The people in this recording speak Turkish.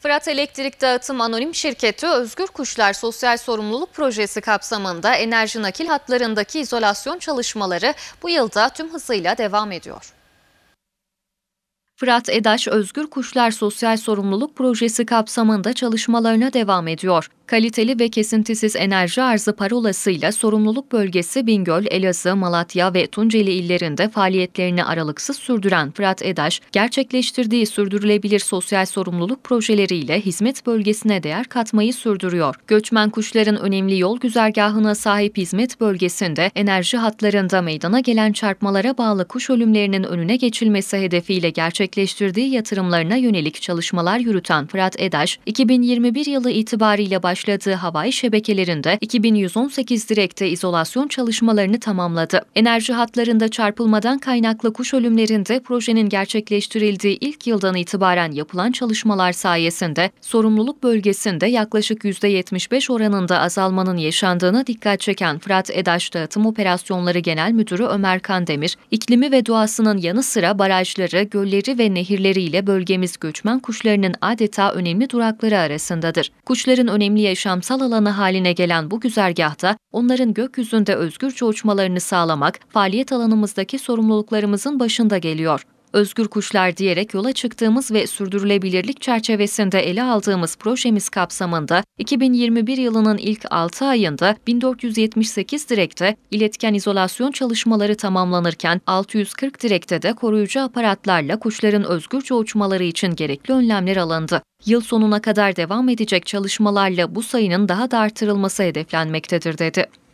Fırat Elektrik Dağıtım Anonim Şirketi Özgür Kuşlar Sosyal Sorumluluk Projesi kapsamında enerji nakil hatlarındaki izolasyon çalışmaları bu yılda tüm hızıyla devam ediyor. Fırat Edaş Özgür Kuşlar Sosyal Sorumluluk Projesi kapsamında çalışmalarına devam ediyor. Kaliteli ve kesintisiz enerji arzı parolasıyla sorumluluk bölgesi Bingöl, Elazığ, Malatya ve Tunceli illerinde faaliyetlerini aralıksız sürdüren Fırat Edaş, gerçekleştirdiği sürdürülebilir sosyal sorumluluk projeleriyle hizmet bölgesine değer katmayı sürdürüyor. Göçmen kuşların önemli yol güzergahına sahip hizmet bölgesinde enerji hatlarında meydana gelen çarpmalara bağlı kuş ölümlerinin önüne geçilmesi hedefiyle gerçekleştirdiği yatırımlarına yönelik çalışmalar yürüten Fırat Edaş, 2021 yılı itibariyle baş başladığı havai şebekelerinde 2118 direkte izolasyon çalışmalarını tamamladı. Enerji hatlarında çarpılmadan kaynaklı kuş ölümlerinde projenin gerçekleştirildiği ilk yıldan itibaren yapılan çalışmalar sayesinde sorumluluk bölgesinde yaklaşık %75 oranında azalmanın yaşandığına dikkat çeken Fırat Edaş Dağıtım Operasyonları Genel Müdürü Ömer Kandemir, iklimi ve doğasının yanı sıra barajları, gölleri ve nehirleriyle bölgemiz göçmen kuşlarının adeta önemli durakları arasındadır. Kuşların önemli yaşamsal alanı haline gelen bu güzergahta onların gökyüzünde özgürce uçmalarını sağlamak faaliyet alanımızdaki sorumluluklarımızın başında geliyor. Özgür Kuşlar diyerek yola çıktığımız ve sürdürülebilirlik çerçevesinde ele aldığımız projemiz kapsamında 2021 yılının ilk 6 ayında 1478 direkte iletken izolasyon çalışmaları tamamlanırken 640 direkte de koruyucu aparatlarla kuşların özgürce uçmaları için gerekli önlemler alındı. Yıl sonuna kadar devam edecek çalışmalarla bu sayının daha da artırılması hedeflenmektedir dedi.